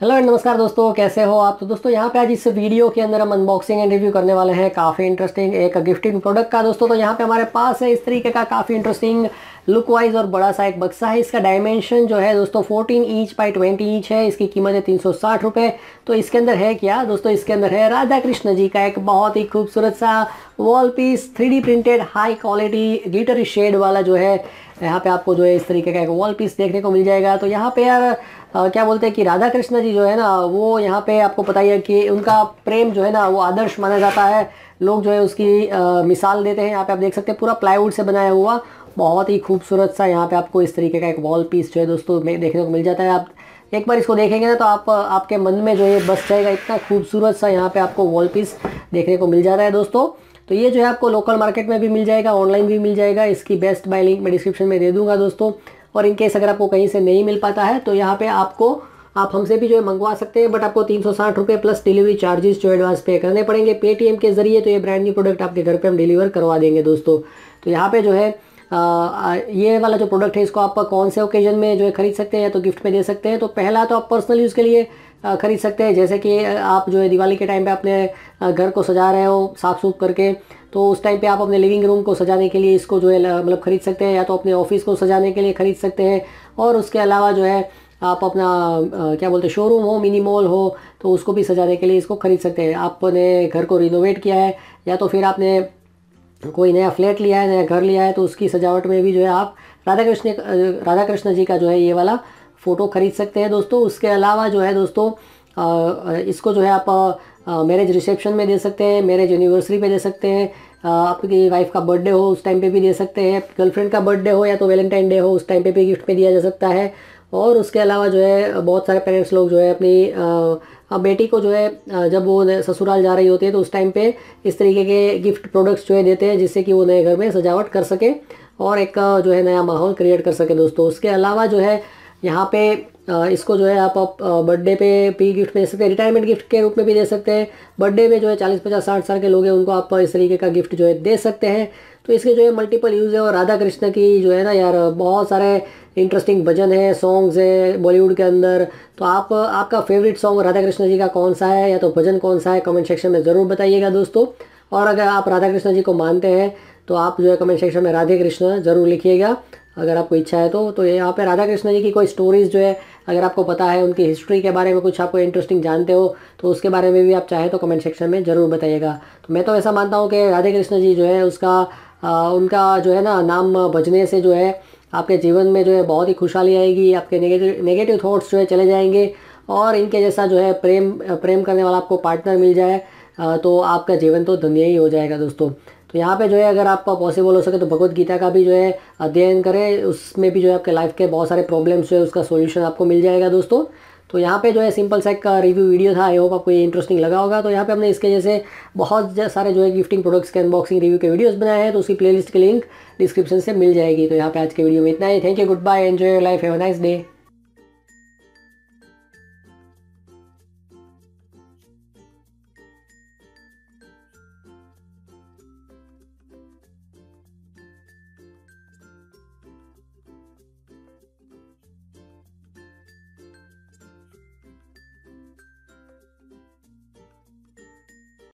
hello and नमस्कार दोस्तों कैसे हो आप तो दोस्तों यहाँ पे आज इस वीडियो के अंदर हम अनबॉक्सिंग एंड रिव्यू करने वाले हैं काफ़ी इंटरेस्टिंग एक गिफ्टिंग प्रोडक्ट का दोस्तों तो यहाँ पे हमारे पास है इस तरीके का काफ़ी इंटरेस्टिंग लुक वाइज और बड़ा सा एक बक्सा है इसका डायमेंशन जो है दोस्तों 14 इंच बाई 20 इंच है इसकी कीमत है तीन रुपए तो इसके अंदर है क्या दोस्तों इसके अंदर है राधा कृष्ण जी का एक बहुत ही खूबसूरत सा wall piece three printed high quality glittery shade वाला जो है यहाँ पे आपको जो है इस तरीके का एक वॉल पीस देखने को मिल जाएगा तो यहाँ पे यार क्या बोलते हैं कि राधा कृष्ण जी जो है ना वो यहाँ पे आपको पता ही है कि उनका प्रेम जो है ना वो आदर्श माना जाता है लोग जो है उसकी आ, मिसाल देते हैं यहाँ पे आप देख सकते हैं पूरा प्लाईवुड से बनाया हुआ बहुत ही खूबसूरत सा यहाँ पे आपको इस तरीके का एक वॉल पीस जो है दोस्तों देखने को मिल जाता है आप एक बार इसको देखेंगे ना तो आप आपके मन में जो है बस जाएगा इतना खूबसूरत सा यहाँ पे आपको वॉल पीस देखने को मिल जाता है दोस्तों तो ये जो है आपको लोकल मार्केट में भी मिल जाएगा ऑनलाइन भी मिल जाएगा इसकी बेस्ट बाय लिंक मैं डिस्क्रिप्शन में दे दूंगा दोस्तों और इन केस अगर आपको कहीं से नहीं मिल पाता है तो यहाँ पे आपको आप हमसे भी जो है मंगवा सकते हैं बट आपको तीन सौ साठ रुपये प्लस डिलीवरी चार्जेस जो एडवांस पे करने पड़ेंगे पेटीएम के जरिए तो ये ब्रांड न्यू प्रोडक्ट आपके घर पे हम डिलीवर करवा देंगे दोस्तों तो यहाँ पे जो है ये वाला जो प्रोडक्ट है इसको आप कौन से ओकेजन में जो है ख़रीद सकते हैं या तो गिफ्ट में दे सकते हैं तो पहला तो आप पर्सनल यूज़ के लिए ख़रीद सकते हैं जैसे कि आप जो है दिवाली के टाइम पे अपने घर को सजा रहे हो साफ सूफ करके तो उस टाइम पे आप अपने लिविंग रूम को सजाने के लिए इसको जो है मतलब ख़रीद सकते हैं या तो अपने ऑफिस को सजाने के लिए ख़रीद सकते हैं और उसके अलावा जो है आप अपना क्या बोलते हैं शोरूम हो मिनी मॉल हो तो उसको भी सजाने के लिए इसको ख़रीद सकते हैं आपने घर को रिनोवेट किया है या तो फिर आपने कोई नया फ्लैट लिया है नया घर लिया है तो उसकी सजावट में भी जो है आप राधा कृष्ण राधा कृष्ण जी का जो है ये वाला फ़ोटो खरीद सकते हैं दोस्तों उसके अलावा जो है दोस्तों इसको जो है आप मैरिज रिसेप्शन में दे सकते हैं मैरिज एनिवर्सरी पे दे सकते हैं आपकी वाइफ का बर्थडे हो उस टाइम पे भी दे सकते हैं गर्लफ्रेंड का बर्थडे हो या तो वैलेंटाइन डे हो उस टाइम पे भी गिफ्ट में दिया जा सकता है और उसके अलावा जो है बहुत सारे पेरेंट्स लोग जो है अपनी आ, बेटी को जो है जब वो ससुराल जा रही होती है तो उस टाइम पे इस तरीके के गिफ्ट प्रोडक्ट्स जो है देते हैं जिससे कि वो नए घर में सजावट कर सके और एक जो है नया माहौल क्रिएट कर सके दोस्तों उसके अलावा जो है यहाँ पे इसको जो है आप, बर्थडे पे पी गिफ्ट में दे सकते हैं रिटायरमेंट गिफ्ट के रूप में भी दे सकते हैं बर्थडे में जो है चालीस पचास साठ साल के लोग हैं उनको आप इस तरीके का गिफ्ट जो है दे सकते हैं तो इसके जो है मल्टीपल यूज़ है और राधा कृष्ण की जो है ना यार बहुत सारे इंटरेस्टिंग भजन है सॉन्ग्स है बॉलीवुड के अंदर तो आप आपका फेवरेट सॉन्ग राधा कृष्ण जी का कौन सा है या तो भजन कौन सा है कमेंट सेक्शन में ज़रूर बताइएगा दोस्तों और अगर आप राधा कृष्ण जी को मानते हैं तो आप जो है कमेंट सेक्शन में राधे कृष्ण ज़रूर लिखिएगा अगर आपको इच्छा है तो तो ये यहाँ पे राधा कृष्ण जी की कोई स्टोरीज़ जो है अगर आपको पता है उनकी हिस्ट्री के बारे में कुछ आपको इंटरेस्टिंग जानते हो तो उसके बारे में भी आप चाहे तो कमेंट सेक्शन में ज़रूर बताइएगा तो मैं तो ऐसा मानता हूँ कि राधा कृष्ण जी जो है उसका आ, उनका जो है ना नाम बजने से जो है आपके जीवन में जो है बहुत ही खुशहाली आएगी आपके नेगेटिव नेगेटिव थाट्स जो है चले जाएंगे और इनके जैसा जो है प्रेम प्रेम करने वाला आपको पार्टनर मिल जाए तो आपका जीवन तो धन्य ही हो जाएगा दोस्तों तो यहाँ पे जो है अगर आपका पॉसिबल हो सके तो भगवत गीता का भी जो है अध्ययन करें उसमें भी जो है आपके लाइफ के बहुत सारे प्रॉब्लम्स जो है उसका सोल्यूशन आपको मिल जाएगा दोस्तों तो यहाँ पे जो है सिंपल सेक का रिव्यू वीडियो था आई होप आपको ये इंटरेस्टिंग लगा होगा तो यहाँ पे हमने इसके जैसे बहुत सारे जो है गिफ्टिंग प्रोडक्ट्स के अनबॉक्सिंग रिव्यू के वीडियोस बनाए हैं तो उसकी प्लेलिस्ट के लिंक डिस्क्रिप्शन से मिल जाएगी तो यहाँ पे आज के वीडियो में इतना ही thank you goodbye enjoy your life have nice day